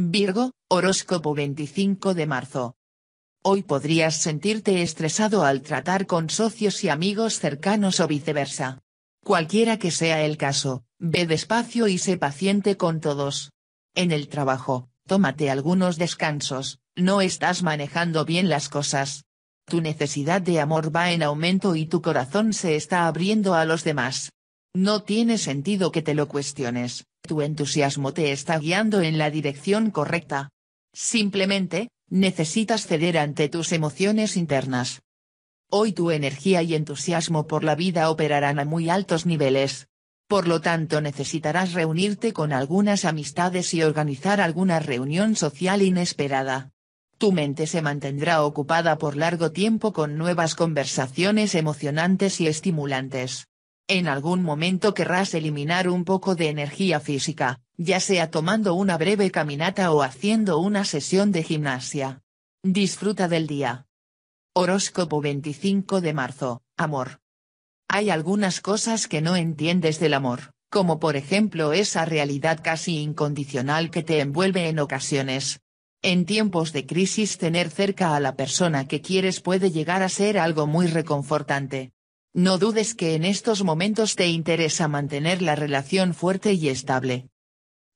Virgo, horóscopo 25 de marzo. Hoy podrías sentirte estresado al tratar con socios y amigos cercanos o viceversa. Cualquiera que sea el caso, ve despacio y sé paciente con todos. En el trabajo, tómate algunos descansos, no estás manejando bien las cosas. Tu necesidad de amor va en aumento y tu corazón se está abriendo a los demás. No tiene sentido que te lo cuestiones, tu entusiasmo te está guiando en la dirección correcta. Simplemente, necesitas ceder ante tus emociones internas. Hoy tu energía y entusiasmo por la vida operarán a muy altos niveles. Por lo tanto necesitarás reunirte con algunas amistades y organizar alguna reunión social inesperada. Tu mente se mantendrá ocupada por largo tiempo con nuevas conversaciones emocionantes y estimulantes. En algún momento querrás eliminar un poco de energía física, ya sea tomando una breve caminata o haciendo una sesión de gimnasia. Disfruta del día. Horóscopo 25 de marzo, amor. Hay algunas cosas que no entiendes del amor, como por ejemplo esa realidad casi incondicional que te envuelve en ocasiones. En tiempos de crisis tener cerca a la persona que quieres puede llegar a ser algo muy reconfortante. No dudes que en estos momentos te interesa mantener la relación fuerte y estable.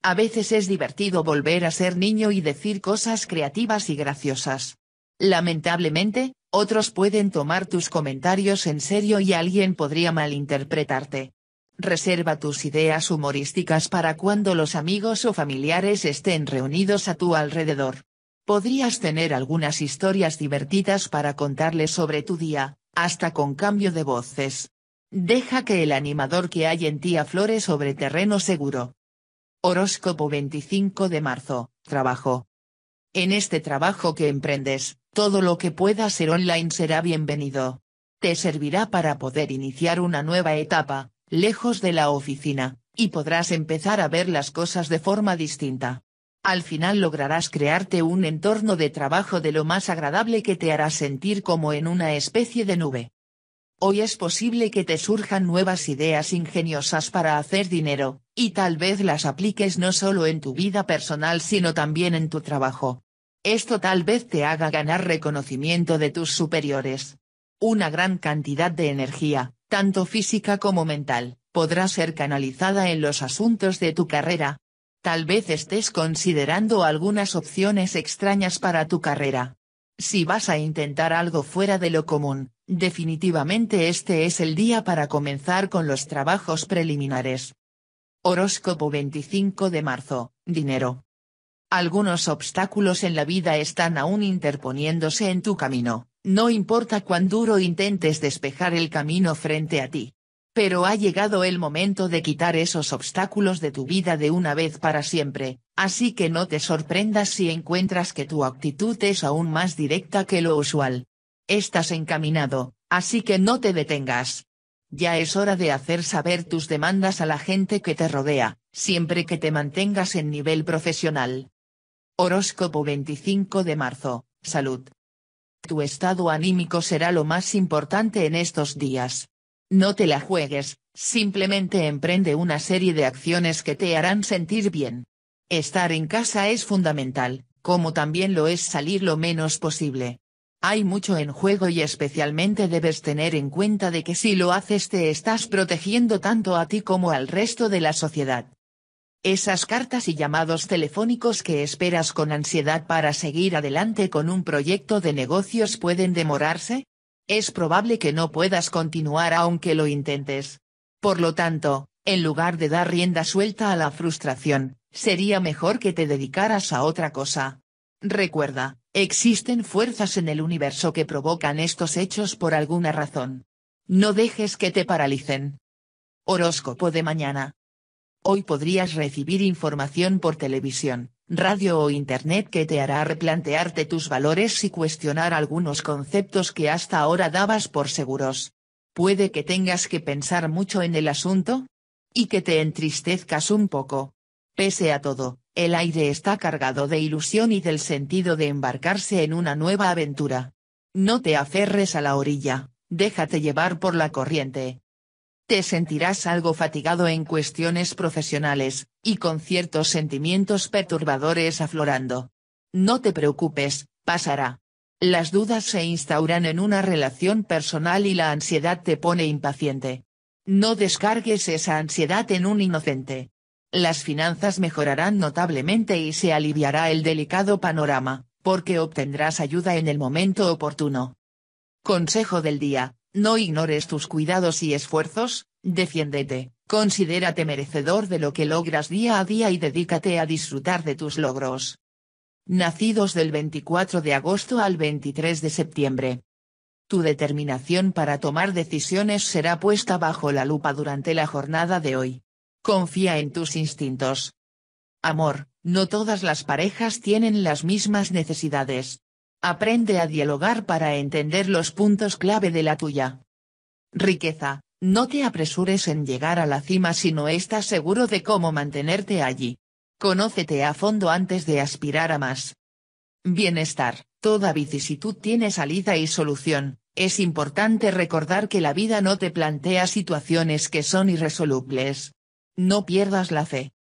A veces es divertido volver a ser niño y decir cosas creativas y graciosas. Lamentablemente, otros pueden tomar tus comentarios en serio y alguien podría malinterpretarte. Reserva tus ideas humorísticas para cuando los amigos o familiares estén reunidos a tu alrededor. Podrías tener algunas historias divertidas para contarles sobre tu día, hasta con cambio de voces. Deja que el animador que hay en ti aflore sobre terreno seguro. Horóscopo 25 de marzo, trabajo. En este trabajo que emprendes, todo lo que pueda ser online será bienvenido. Te servirá para poder iniciar una nueva etapa, lejos de la oficina, y podrás empezar a ver las cosas de forma distinta. Al final lograrás crearte un entorno de trabajo de lo más agradable que te hará sentir como en una especie de nube. Hoy es posible que te surjan nuevas ideas ingeniosas para hacer dinero, y tal vez las apliques no solo en tu vida personal sino también en tu trabajo. Esto tal vez te haga ganar reconocimiento de tus superiores. Una gran cantidad de energía, tanto física como mental, podrá ser canalizada en los asuntos de tu carrera, Tal vez estés considerando algunas opciones extrañas para tu carrera. Si vas a intentar algo fuera de lo común, definitivamente este es el día para comenzar con los trabajos preliminares. Horóscopo 25 de marzo, dinero. Algunos obstáculos en la vida están aún interponiéndose en tu camino, no importa cuán duro intentes despejar el camino frente a ti. Pero ha llegado el momento de quitar esos obstáculos de tu vida de una vez para siempre, así que no te sorprendas si encuentras que tu actitud es aún más directa que lo usual. Estás encaminado, así que no te detengas. Ya es hora de hacer saber tus demandas a la gente que te rodea, siempre que te mantengas en nivel profesional. Horóscopo 25 de marzo, salud. Tu estado anímico será lo más importante en estos días. No te la juegues, simplemente emprende una serie de acciones que te harán sentir bien. Estar en casa es fundamental, como también lo es salir lo menos posible. Hay mucho en juego y especialmente debes tener en cuenta de que si lo haces te estás protegiendo tanto a ti como al resto de la sociedad. Esas cartas y llamados telefónicos que esperas con ansiedad para seguir adelante con un proyecto de negocios pueden demorarse, es probable que no puedas continuar aunque lo intentes. Por lo tanto, en lugar de dar rienda suelta a la frustración, sería mejor que te dedicaras a otra cosa. Recuerda, existen fuerzas en el universo que provocan estos hechos por alguna razón. No dejes que te paralicen. Horóscopo de mañana. Hoy podrías recibir información por televisión, radio o internet que te hará replantearte tus valores y cuestionar algunos conceptos que hasta ahora dabas por seguros. Puede que tengas que pensar mucho en el asunto. Y que te entristezcas un poco. Pese a todo, el aire está cargado de ilusión y del sentido de embarcarse en una nueva aventura. No te aferres a la orilla, déjate llevar por la corriente, te sentirás algo fatigado en cuestiones profesionales, y con ciertos sentimientos perturbadores aflorando. No te preocupes, pasará. Las dudas se instauran en una relación personal y la ansiedad te pone impaciente. No descargues esa ansiedad en un inocente. Las finanzas mejorarán notablemente y se aliviará el delicado panorama, porque obtendrás ayuda en el momento oportuno. Consejo del día, no ignores tus cuidados y esfuerzos, defiéndete, considérate merecedor de lo que logras día a día y dedícate a disfrutar de tus logros. Nacidos del 24 de agosto al 23 de septiembre. Tu determinación para tomar decisiones será puesta bajo la lupa durante la jornada de hoy. Confía en tus instintos. Amor, no todas las parejas tienen las mismas necesidades. Aprende a dialogar para entender los puntos clave de la tuya. Riqueza, no te apresures en llegar a la cima si no estás seguro de cómo mantenerte allí. Conócete a fondo antes de aspirar a más. Bienestar, toda vicisitud tiene salida y solución, es importante recordar que la vida no te plantea situaciones que son irresolubles. No pierdas la fe.